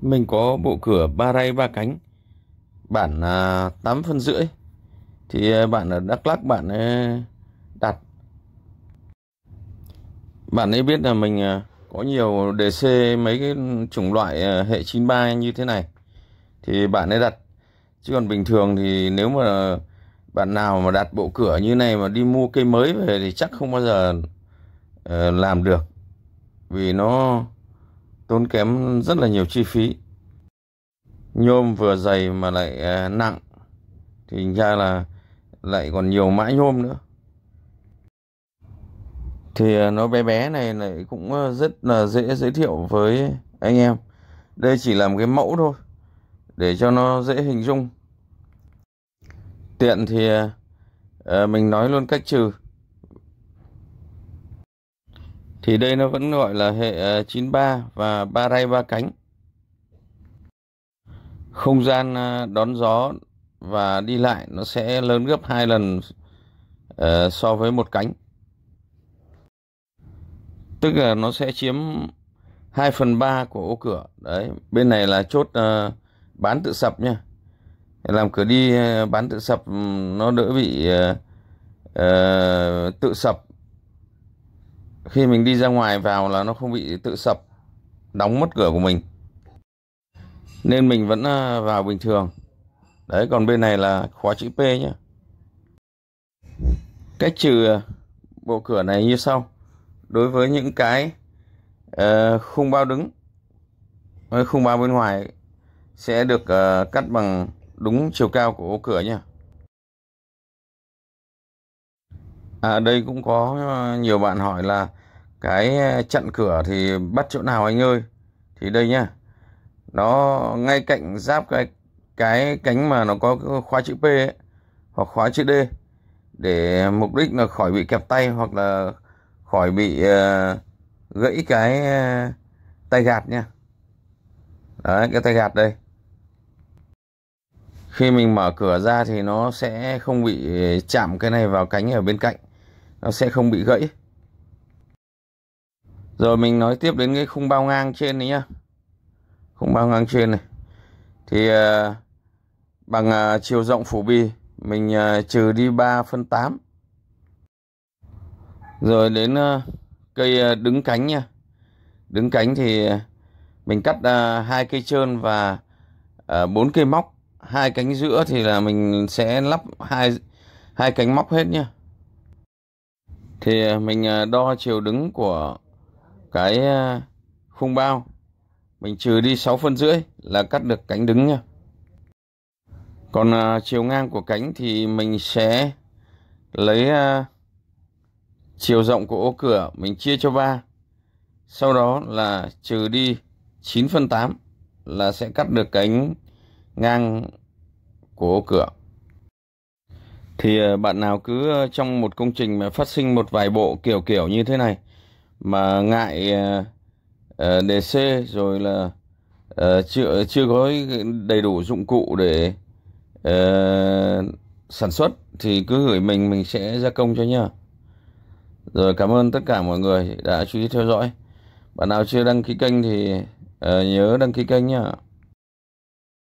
Mình có bộ cửa ba ray ba cánh Bản là 8 phân rưỡi Thì à, bạn ở Đắk Lắc bạn ấy à, đặt Bạn ấy biết là mình à, có nhiều DC mấy cái chủng loại hệ 93 như thế này Thì bạn ấy đặt Chứ còn bình thường thì nếu mà bạn nào mà đặt bộ cửa như này mà đi mua cây mới về thì chắc không bao giờ ờ, làm được vì nó tốn kém rất là nhiều chi phí nhôm vừa dày mà lại à, nặng thì hình ra là lại còn nhiều mã nhôm nữa thì à, nó bé bé này này cũng à, rất là dễ giới thiệu với anh em đây chỉ là một cái mẫu thôi để cho nó dễ hình dung tiện thì mình nói luôn cách trừ thì đây nó vẫn gọi là hệ 93 ờ, và ba ray ba cánh không gian ờ, đón gió và đi lại nó sẽ lớn gấp hai lần uh, so với một cánh tức là nó sẽ chiếm 2 phần 3 của ô cửa đấy bên này là chốt uh, bán tự sập nha làm cửa đi uh, bán tự sập nó đỡ bị uh, uh, tự sập khi mình đi ra ngoài vào là nó không bị tự sập đóng mất cửa của mình nên mình vẫn à, vào bình thường đấy còn bên này là khóa chữ P nhé cách trừ à, bộ cửa này như sau đối với những cái uh, khung bao đứng ờ, khung bao bên ngoài sẽ được uh, cắt bằng đúng chiều cao của ô cửa nhé À, đây cũng có ờ, nhiều bạn hỏi là cái chặn ờ, cửa thì bắt chỗ nào anh ơi? Thì đây nhá. Nó ngay cạnh giáp cái cái cánh mà nó có khóa chữ P ấy, hoặc khóa chữ D để mục đích là khỏi bị kẹp tay hoặc là khỏi bị uh, gãy cái uh, tay gạt nhá, Đấy, cái tay gạt đây. Khi mình mở cửa ra thì nó sẽ không bị chạm cái này vào cánh ở bên cạnh nó sẽ không bị gãy rồi mình nói tiếp đến cái khung bao ngang trên này nhá khung bao ngang trên này thì uh, bằng uh, chiều rộng phủ bi mình uh, trừ đi 3 phân 8 rồi đến cây đứng cánh nha đứng cánh thì mình cắt hai cây trơn và bốn cây móc hai cánh giữa thì là mình sẽ lắp hai hai cánh móc hết nhá thì à, mình à, đo chiều đứng của cái à, khung bao mình trừ đi 6 phân rưỡi là cắt được cánh đứng nha còn chiều ngang của cánh thì mình sẽ lấy chiều rộng của ô cửa mình chia cho 3 sau đó là trừ đi 9 phân 8 là sẽ cắt được cánh ngang của ô cửa thì ờ, bạn nào cứ ờ, trong một công trình mà phát sinh một vài bộ kiểu kiểu như thế này mà ngại ờ, đề c rồi là chưa chưa có đầy đủ dụng cụ để sản xuất thì cứ gửi mình mình sẽ gia công cho nhá rồi cảm ơn tất cả mọi người đã chú ý theo dõi bạn nào chưa đăng ký kênh thì nhớ đăng ký kênh nhá